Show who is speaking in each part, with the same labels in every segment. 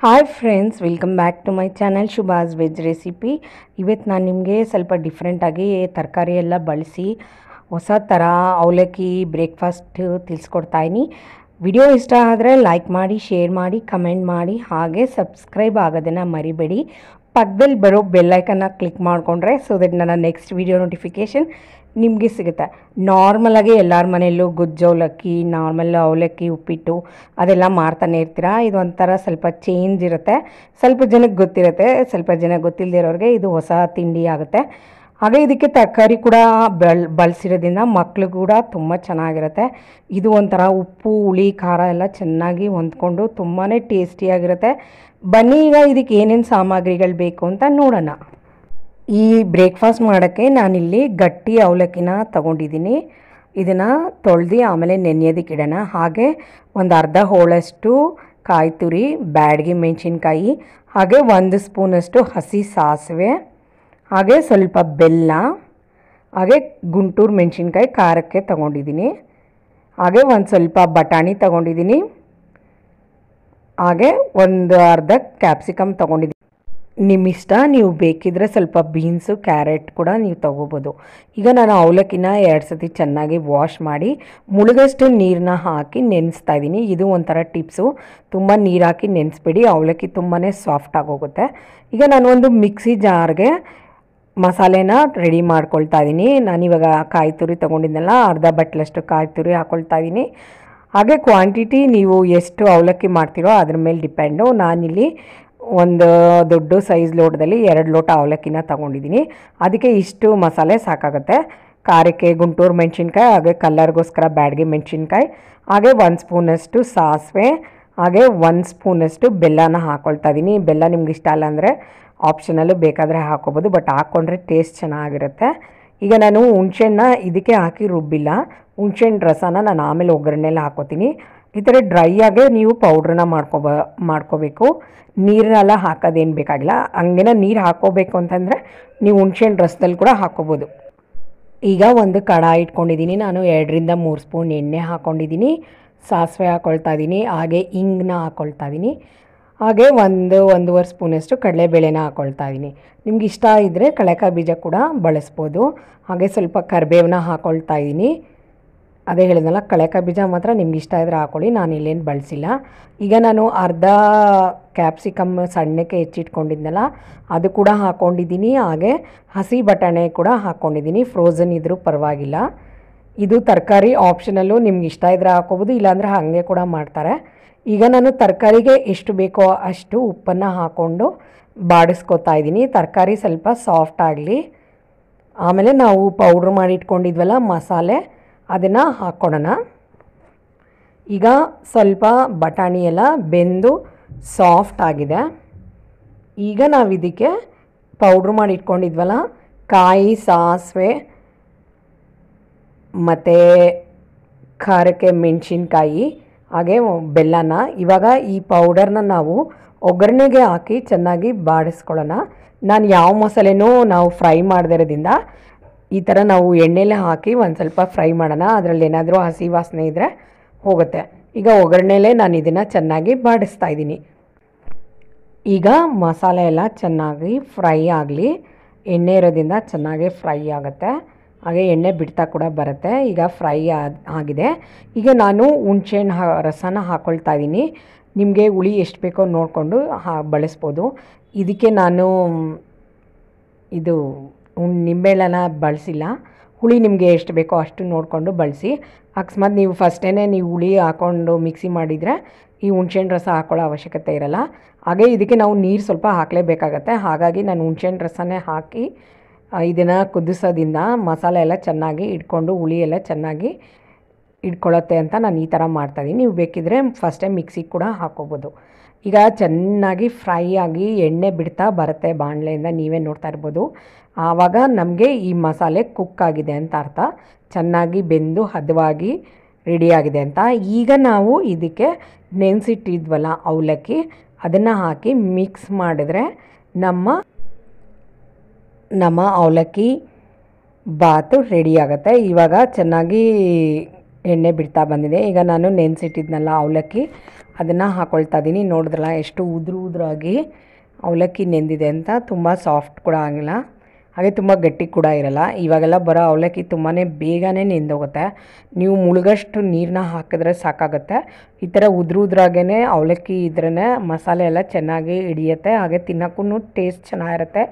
Speaker 1: hi friends welcome back to my channel Shubha's veg recipe ಇವತ್ತು ನಾನು ನಿಮಗೆ ಸ್ವಲ್ಪ ಡಿಫ್ರೆಂಟಾಗಿ ತರಕಾರಿ ಎಲ್ಲ ಬಳಸಿ ಹೊಸ ಥರ ಅವಲಕ್ಕಿ ಬ್ರೇಕ್ಫಾಸ್ಟ್ ತಿಳಿಸ್ಕೊಡ್ತಾಯಿನಿ ವಿಡಿಯೋ ಇಷ್ಟ ಆದರೆ ಲೈಕ್ ಮಾಡಿ ಶೇರ್ ಮಾಡಿ ಕಮೆಂಟ್ ಮಾಡಿ ಹಾಗೆ ಸಬ್ಸ್ಕ್ರೈಬ್ ಆಗೋದನ್ನು ಮರಿಬೇಡಿ ಪಕ್ಕದಲ್ಲಿ ಬರೋ ಬೆಲ್ಲೈಕನ್ನ ಕ್ಲಿಕ್ ಮಾಡಿಕೊಂಡ್ರೆ ಸೊ ದಟ್ ನನ್ನ ನೆಕ್ಸ್ಟ್ ವೀಡಿಯೋ ನೋಟಿಫಿಕೇಷನ್ ನಿಮಗೆ ಸಿಗುತ್ತೆ ನಾರ್ಮಲಾಗಿ ಎಲ್ಲರ ಮನೆಯಲ್ಲೂ ಗುಜ್ಜವಲಕ್ಕಿ ನಾರ್ಮಲ್ ಅವಲಕ್ಕಿ ಉಪ್ಪಿಟ್ಟು ಅದೆಲ್ಲ ಮಾರ್ತಾನೆ ಇರ್ತೀರಾ ಇದು ಒಂಥರ ಸ್ವಲ್ಪ ಚೇಂಜ್ ಇರುತ್ತೆ ಸ್ವಲ್ಪ ಜನಕ್ಕೆ ಗೊತ್ತಿರುತ್ತೆ ಸ್ವಲ್ಪ ಜನಕ್ಕೆ ಗೊತ್ತಿಲ್ಲದೆ ಇರೋರಿಗೆ ಇದು ಹೊಸ ತಿಂಡಿ ಆಗುತ್ತೆ ಹಾಗೆ ಇದಕ್ಕೆ ತರಕಾರಿ ಕೂಡ ಬೆಳ್ ಬಳಸಿರೋದ್ರಿಂದ ಮಕ್ಳು ಕೂಡ ತುಂಬ ಚೆನ್ನಾಗಿರುತ್ತೆ ಇದು ಒಂಥರ ಉಪ್ಪು ಹುಳಿ ಖಾರ ಎಲ್ಲ ಚೆನ್ನಾಗಿ ಹೊಂದ್ಕೊಂಡು ತುಂಬಾ ಟೇಸ್ಟಿಯಾಗಿರುತ್ತೆ ಬನ್ನಿ ಈಗ ಇದಕ್ಕೆ ಏನೇನು ಸಾಮಗ್ರಿಗಳು ಬೇಕು ಅಂತ ನೋಡೋಣ ಈ ಬ್ರೇಕ್ಫಾಸ್ಟ್ ಮಾಡೋಕ್ಕೆ ನಾನಿಲ್ಲಿ ಗಟ್ಟಿ ಅವಲಕ್ಕಿನ ತಗೊಂಡಿದ್ದೀನಿ ಇದನ್ನು ತೊಳೆದು ಆಮೇಲೆ ನೆನೆಯೋದಕ್ಕೆ ಹಾಗೆ ಒಂದು ಅರ್ಧ ಹೋಳಷ್ಟು ಕಾಯಿ ತುರಿ ಬ್ಯಾಡಗಿ ಮೆಣಸಿನ್ಕಾಯಿ ಹಾಗೆ ಒಂದು ಸ್ಪೂನಷ್ಟು ಹಸಿ ಸಾಸಿವೆ ಹಾಗೆ ಸ್ವಲ್ಪ ಬೆಲ್ಲ ಹಾಗೆ ಗುಂಟೂರು ಮೆಣಸಿನ್ಕಾಯಿ ಖಾರಕ್ಕೆ ತಗೊಂಡಿದ್ದೀನಿ ಹಾಗೆ ಒಂದು ಸ್ವಲ್ಪ ಬಟಾಣಿ ತಗೊಂಡಿದ್ದೀನಿ ಹಾಗೆ ಒಂದು ಅರ್ಧ ಕ್ಯಾಪ್ಸಿಕಮ್ ತೊಗೊಂಡಿದ್ದೀನಿ ನಿಮ್ಮಿಷ್ಟ ನೀವು ಬೇಕಿದ್ರೆ ಸ್ವಲ್ಪ ಬೀನ್ಸು ಕ್ಯಾರೆಟ್ ಕೂಡ ನೀವು ತೊಗೋಬೋದು ಈಗ ನಾನು ಅವಲಕ್ಕಿನ ಎರಡು ಸತಿ ಚೆನ್ನಾಗಿ ವಾಶ್ ಮಾಡಿ ಮುಳುಗಷ್ಟು ನೀರನ್ನ ಹಾಕಿ ನೆನೆಸ್ತಾ ಇದ್ದೀನಿ ಇದು ಒಂಥರ ಟಿಪ್ಸು ತುಂಬ ನೀರು ಹಾಕಿ ನೆನೆಸ್ಬಿಡಿ ಅವಲಕ್ಕಿ ತುಂಬಾ ಸಾಫ್ಟ್ ಆಗೋಗುತ್ತೆ ಈಗ ನಾನು ಒಂದು ಮಿಕ್ಸಿ ಜಾರ್ಗೆ ಮಸಾಲೆನ ರೆಡಿ ಮಾಡ್ಕೊಳ್ತಾ ಇದ್ದೀನಿ ನಾನಿವಾಗ ಕಾಯಿ ತುರಿ ತೊಗೊಂಡಿದ್ದೆಲ್ಲ ಅರ್ಧ ಬಟ್ಲಷ್ಟು ಕಾಯಿ ತುರಿ ಹಾಕ್ಕೊಳ್ತಾ ಇದ್ದೀನಿ ಹಾಗೆ ಕ್ವಾಂಟಿಟಿ ನೀವು ಎಷ್ಟು ಅವಲಕ್ಕಿ ಮಾಡ್ತೀರೋ ಅದ್ರ ಮೇಲೆ ಡಿಪೆಂಡು ನಾನಿಲ್ಲಿ ಒಂದು ದೊಡ್ಡ ಸೈಜ್ ಲೋಟದಲ್ಲಿ ಎರಡು ಲೋಟ ಅವಲಕ್ಕಿನ ತೊಗೊಂಡಿದ್ದೀನಿ ಅದಕ್ಕೆ ಇಷ್ಟು ಮಸಾಲೆ ಸಾಕಾಗುತ್ತೆ ಖಾರಕ್ಕೆ ಗುಂಟೂರು ಮೆಣಸಿನ್ಕಾಯಿ ಹಾಗೆ ಕಲ್ಲರ್ಗೋಸ್ಕರ ಬ್ಯಾಡ್ಗೆ ಮೆಣಸಿನ್ಕಾಯಿ ಹಾಗೆ ಒಂದು ಸ್ಪೂನಷ್ಟು ಸಾಸಿವೆ ಹಾಗೆ ಒಂದು ಸ್ಪೂನಷ್ಟು ಬೆಲ್ಲನ ಹಾಕ್ಕೊಳ್ತಾ ಇದ್ದೀನಿ ಬೆಲ್ಲ ನಿಮ್ಗೆ ಇಷ್ಟ ಇಲ್ಲ ಅಂದರೆ ಆಪ್ಷನಲ್ಲು ಬೇಕಾದರೆ ಹಾಕೋಬೋದು ಬಟ್ ಹಾಕ್ಕೊಂಡ್ರೆ ಟೇಸ್ಟ್ ಚೆನ್ನಾಗಿರುತ್ತೆ ಈಗ ನಾನು ಹುಣ್ಸೆಣ್ಣ ಇದಕ್ಕೆ ಹಾಕಿ ರುಬ್ಬಿಲ್ಲ ಹುಣ್ಸೆಣ್ಣು ರಸನ ನಾನು ಆಮೇಲೆ ಒಗ್ಗರಣೆಲ್ಲ ಹಾಕೋತೀನಿ ಈ ಥರ ಡ್ರೈ ಆಗೇ ನೀವು ಪೌಡ್ರನ್ನ ಮಾಡ್ಕೊಬ ಮಾಡ್ಕೋಬೇಕು ನೀರನ್ನೆಲ್ಲ ಹಾಕೋದೇನು ಬೇಕಾಗಿಲ್ಲ ಹಂಗೇನ ನೀರು ಹಾಕೋಬೇಕು ಅಂತಂದರೆ ನೀವು ಹುಣ್ಸೆಣ್ಣು ರಸದಲ್ಲಿ ಕೂಡ ಹಾಕೋಬೋದು ಈಗ ಒಂದು ಕಡಾಯಿ ಇಟ್ಕೊಂಡಿದ್ದೀನಿ ನಾನು ಎರಡರಿಂದ ಮೂರು ಸ್ಪೂನ್ ಎಣ್ಣೆ ಹಾಕ್ಕೊಂಡಿದ್ದೀನಿ ಸಾಸಿವೆ ಹಾಕ್ಕೊಳ್ತಾ ಇದ್ದೀನಿ ಹಾಗೆ ಹಿಂಗನ್ನ ಹಾಕ್ಕೊಳ್ತಾ ಇದ್ದೀನಿ ಹಾಗೆ ಒಂದು ಒಂದೂವರೆ ಸ್ಪೂನಷ್ಟು ಕಡಲೆಬೇಳೆನ ಹಾಕ್ಕೊಳ್ತಾ ಇದ್ದೀನಿ ನಿಮ್ಗೆ ಇಷ್ಟ ಇದ್ದರೆ ಕಳೆಕಾಯಿ ಬೀಜ ಕೂಡ ಬಳಸ್ಬೋದು ಹಾಗೆ ಸ್ವಲ್ಪ ಕರಿಬೇವನ್ನ ಹಾಕ್ಕೊಳ್ತಾ ಇದ್ದೀನಿ ಅದೇ ಹೇಳಿದ್ನಲ್ಲ ಕಳೆಕಾಯಿ ಬೀಜ ಮಾತ್ರ ನಿಮ್ಗೆ ಇಷ್ಟ ಇದ್ದರೆ ಹಾಕೊಳ್ಳಿ ನಾನು ಇಲ್ಲೇನು ಬಳಸಿಲ್ಲ ಈಗ ನಾನು ಅರ್ಧ ಕ್ಯಾಪ್ಸಿಕಮ್ ಸಣ್ಣಕ್ಕೆ ಹೆಚ್ಚಿಟ್ಕೊಂಡಿದ್ನಲ್ಲ ಅದು ಕೂಡ ಹಾಕ್ಕೊಂಡಿದ್ದೀನಿ ಹಾಗೆ ಹಸಿ ಬಟಾಣೆ ಕೂಡ ಹಾಕ್ಕೊಂಡಿದ್ದೀನಿ ಫ್ರೋಝನ್ ಇದ್ದರೂ ಪರವಾಗಿಲ್ಲ ಇದು ತರಕಾರಿ ಆಪ್ಷನಲ್ಲು ನಿಮ್ಗೆ ಇಷ್ಟ ಇದ್ದರೆ ಹಾಕ್ಕೋಬೋದು ಇಲ್ಲಾಂದರೆ ಹಾಗೆ ಕೂಡ ಮಾಡ್ತಾರೆ ಈಗ ನಾನು ತರಕಾರಿಗೆ ಎಷ್ಟು ಬೇಕೋ ಅಷ್ಟು ಉಪ್ಪನ್ನು ಹಾಕ್ಕೊಂಡು ಬಾಡಿಸ್ಕೊತಾ ಇದ್ದೀನಿ ತರಕಾರಿ ಸ್ವಲ್ಪ ಸಾಫ್ಟ್ ಆಗಲಿ ಆಮೇಲೆ ನಾವು ಪೌಡ್ರ್ ಮಾಡಿಟ್ಕೊಂಡಿದ್ವಲ್ಲ ಮಸಾಲೆ ಅದನ್ನು ಹಾಕ್ಕೊಡೋಣ ಈಗ ಸ್ವಲ್ಪ ಬಟಾಣಿ ಎಲ್ಲ ಬೆಂದು ಸಾಫ್ಟ್ ಆಗಿದೆ ಈಗ ನಾವು ಇದಕ್ಕೆ ಪೌಡ್ರ್ ಮಾಡಿಟ್ಕೊಂಡಿದ್ವಲ್ಲ ಕಾಯಿ ಸಾಸಿವೆ ಮತ್ತು ಖಾರಕ್ಕೆ ಮೆಣಸಿನ್ಕಾಯಿ ಹಾಗೆ ಬೆಲ್ಲನ ಇವಾಗ ಈ ಪೌಡರ್ನ ನಾವು ಒಗ್ಗರಣೆಗೆ ಹಾಕಿ ಚೆನ್ನಾಗಿ ಬಾಡಿಸ್ಕೊಳ್ಳೋಣ ನಾನು ಯಾವ ಮಸಾಲೆನೂ ನಾವು ಫ್ರೈ ಮಾಡದಿರೋದ್ರಿಂದ ಈ ಥರ ನಾವು ಎಣ್ಣೆಲೆ ಹಾಕಿ ಒಂದು ಸ್ವಲ್ಪ ಫ್ರೈ ಮಾಡೋಣ ಅದರಲ್ಲಿ ಏನಾದರೂ ಹಸಿ ವಾಸನೆ ಇದ್ದರೆ ಹೋಗುತ್ತೆ ಈಗ ಒಗ್ಗರಣೆಲೇ ನಾನು ಇದನ್ನು ಚೆನ್ನಾಗಿ ಬಾಡಿಸ್ತಾ ಇದ್ದೀನಿ ಈಗ ಮಸಾಲೆ ಎಲ್ಲ ಚೆನ್ನಾಗಿ ಫ್ರೈ ಆಗಲಿ ಎಣ್ಣೆ ಇರೋದ್ರಿಂದ ಚೆನ್ನಾಗಿ ಫ್ರೈ ಆಗುತ್ತೆ ಹಾಗೆ ಎಣ್ಣೆ ಬಿಡ್ತಾ ಕೂಡ ಬರುತ್ತೆ ಈಗ ಫ್ರೈ ಆಗಿದೆ ಈಗ ನಾನು ಹುಣ್ಸೆಣ್ಣು ರಸನ ಹಾಕ್ಕೊಳ್ತಾ ಇದ್ದೀನಿ ನಿಮಗೆ ಹುಳಿ ಎಷ್ಟು ಬೇಕೋ ನೋಡಿಕೊಂಡು ಹಾ ಬಳಸ್ಬೋದು ಇದಕ್ಕೆ ನಾನು ಇದು ನಿಂಬೆಹಣ್ಣನ ಬಳಸಿಲ್ಲ ಹುಳಿ ನಿಮಗೆ ಎಷ್ಟು ಬೇಕೋ ಅಷ್ಟು ನೋಡಿಕೊಂಡು ಬಳಸಿ ಅಕಸ್ಮಾತ್ ನೀವು ಫಸ್ಟೇ ನೀವು ಹುಳಿ ಹಾಕ್ಕೊಂಡು ಮಿಕ್ಸಿ ಮಾಡಿದರೆ ಈ ಹುಣ್ಸೆಹಣ್ಣು ರಸ ಹಾಕ್ಕೊಳ್ಳೋ ಅವಶ್ಯಕತೆ ಇರಲ್ಲ ಹಾಗೆ ಇದಕ್ಕೆ ನಾವು ನೀರು ಸ್ವಲ್ಪ ಹಾಕಲೇಬೇಕಾಗತ್ತೆ ಹಾಗಾಗಿ ನಾನು ಹುಣ್ಸೆಣ್ಣು ರಸನೇ ಹಾಕಿ ಇದನ್ನು ಕುದಿಸೋದಿಂದ ಮಸಾಲೆ ಎಲ್ಲ ಚೆನ್ನಾಗಿ ಇಟ್ಕೊಂಡು ಹುಳಿ ಎಲ್ಲ ಚೆನ್ನಾಗಿ ಇಟ್ಕೊಳ್ಳುತ್ತೆ ಅಂತ ನಾನು ಈ ಥರ ಮಾಡ್ತಾಯಿದ್ದೀನಿ ನೀವು ಬೇಕಿದ್ದರೆ ಫಸ್ಟೇ ಮಿಕ್ಸಿಗೆ ಕೂಡ ಹಾಕೋಬೋದು ಈಗ ಚೆನ್ನಾಗಿ ಫ್ರೈ ಆಗಿ ಎಣ್ಣೆ ಬಿಡ್ತಾ ಬರುತ್ತೆ ಬಾಣಲೆಯಿಂದ ನೀವೇ ನೋಡ್ತಾ ಇರ್ಬೋದು ಆವಾಗ ನಮಗೆ ಈ ಮಸಾಲೆ ಕುಕ್ ಆಗಿದೆ ಅಂತ ಅರ್ಥ ಚೆನ್ನಾಗಿ ಬೆಂದು ಹದವಾಗಿ ರೆಡಿಯಾಗಿದೆ ಅಂತ ಈಗ ನಾವು ಇದಕ್ಕೆ ನೆನೆಸಿಟ್ಟಿದ್ವಲ್ಲ ಅವಲಕ್ಕಿ ಅದನ್ನು ಹಾಕಿ ಮಿಕ್ಸ್ ಮಾಡಿದ್ರೆ ನಮ್ಮ ನಮ್ಮ ಅವಲಕ್ಕಿ ಬಾತು ರೆಡಿ ಆಗುತ್ತೆ ಇವಾಗ ಚೆನ್ನಾಗಿ ಎಣ್ಣೆ ಬಿಡ್ತಾ ಬಂದಿದೆ ಈಗ ನಾನು ನೆನೆಸಿಟ್ಟಿದ್ನಲ್ಲ ಅವಲಕ್ಕಿ ಅದನ್ನು ಹಾಕೊಳ್ತಾ ಇದ್ದೀನಿ ನೋಡಿದ್ರಲ್ಲ ಎಷ್ಟು ಉದುರು ಉದುರಾಗಿ ಅವಲಕ್ಕಿ ನೆಂದಿದೆ ಅಂತ ತುಂಬ ಸಾಫ್ಟ್ ಕೂಡ ಆಗಿಲ್ಲ ಹಾಗೆ ತುಂಬ ಗಟ್ಟಿ ಕೂಡ ಇರಲ್ಲ ಇವಾಗೆಲ್ಲ ಬರೋ ಅವಲಕ್ಕಿ ತುಂಬಾ ಬೇಗನೆ ನೆಂದೋಗುತ್ತೆ ನೀವು ಮುಳುಗಷ್ಟು ನೀರನ್ನ ಹಾಕಿದ್ರೆ ಸಾಕಾಗುತ್ತೆ ಈ ಥರ ಉದುರು ಉದುರಾಗೇ ಅವಲಕ್ಕಿ ಇದ್ರೇ ಮಸಾಲೆ ಎಲ್ಲ ಚೆನ್ನಾಗಿ ಹಿಡಿಯುತ್ತೆ ಹಾಗೆ ತಿನ್ನೋಕ್ಕೂ ಟೇಸ್ಟ್ ಚೆನ್ನಾಗಿರುತ್ತೆ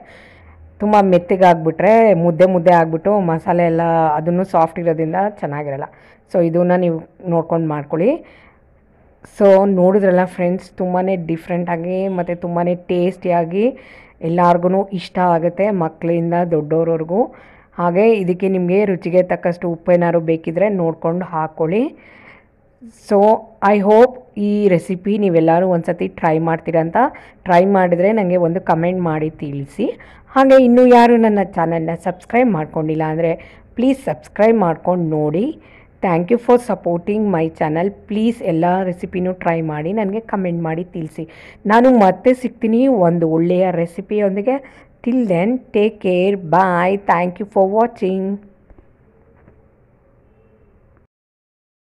Speaker 1: ತುಂಬ ಮೆತ್ತಗಾಗ್ಬಿಟ್ರೆ ಮುದ್ದೆ ಮುದ್ದೆ ಆಗಿಬಿಟ್ಟು ಮಸಾಲೆ ಎಲ್ಲ ಅದನ್ನು ಸಾಫ್ಟ್ ಇರೋದ್ರಿಂದ ಚೆನ್ನಾಗಿರಲ್ಲ ಸೊ ಇದನ್ನು ನೀವು ನೋಡ್ಕೊಂಡು ಮಾಡ್ಕೊಳ್ಳಿ ಸೊ ನೋಡಿದ್ರಲ್ಲ ಫ್ರೆಂಡ್ಸ್ ತುಂಬಾ ಡಿಫ್ರೆಂಟಾಗಿ ಮತ್ತು ತುಂಬಾ ಟೇಸ್ಟಿಯಾಗಿ ಎಲ್ಲರಿಗೂ ಇಷ್ಟ ಆಗುತ್ತೆ ಮಕ್ಕಳಿಂದ ದೊಡ್ಡವ್ರವ್ರಿಗೂ ಹಾಗೆ ಇದಕ್ಕೆ ನಿಮಗೆ ರುಚಿಗೆ ತಕ್ಕಷ್ಟು ಉಪ್ಪೇನಾದ್ರು ಬೇಕಿದ್ರೆ ನೋಡಿಕೊಂಡು ಹಾಕ್ಕೊಳ್ಳಿ ಸೊ ಐ ಹೋಪ್ ಈ ರೆಸಿಪಿ ನೀವೆಲ್ಲರೂ ಒಂದು ಸತಿ ಟ್ರೈ ಮಾಡ್ತೀರಂತ ಟ್ರೈ ಮಾಡಿದರೆ ನನಗೆ ಒಂದು ಕಮೆಂಟ್ ಮಾಡಿ ತಿಳಿಸಿ ಹಾಗೆ ಇನ್ನೂ ಯಾರು ನನ್ನ ಚಾನಲ್ನ ಸಬ್ಸ್ಕ್ರೈಬ್ ಮಾಡ್ಕೊಂಡಿಲ್ಲ ಅಂದರೆ ಪ್ಲೀಸ್ ಸಬ್ಸ್ಕ್ರೈಬ್ ಮಾಡ್ಕೊಂಡು ನೋಡಿ thank you for supporting my channel please ಎಲ್ಲ ರೆಸಿಪಿನೂ ಟ್ರೈ ಮಾಡಿ ನನಗೆ ಕಮೆಂಟ್ ಮಾಡಿ ತಿಳಿಸಿ ನಾನು ಮತ್ತೆ ಸಿಗ್ತೀನಿ ಒಂದು ಒಳ್ಳೆಯ ರೆಸಿಪಿಯೊಂದಿಗೆ till then take care bye thank you for watching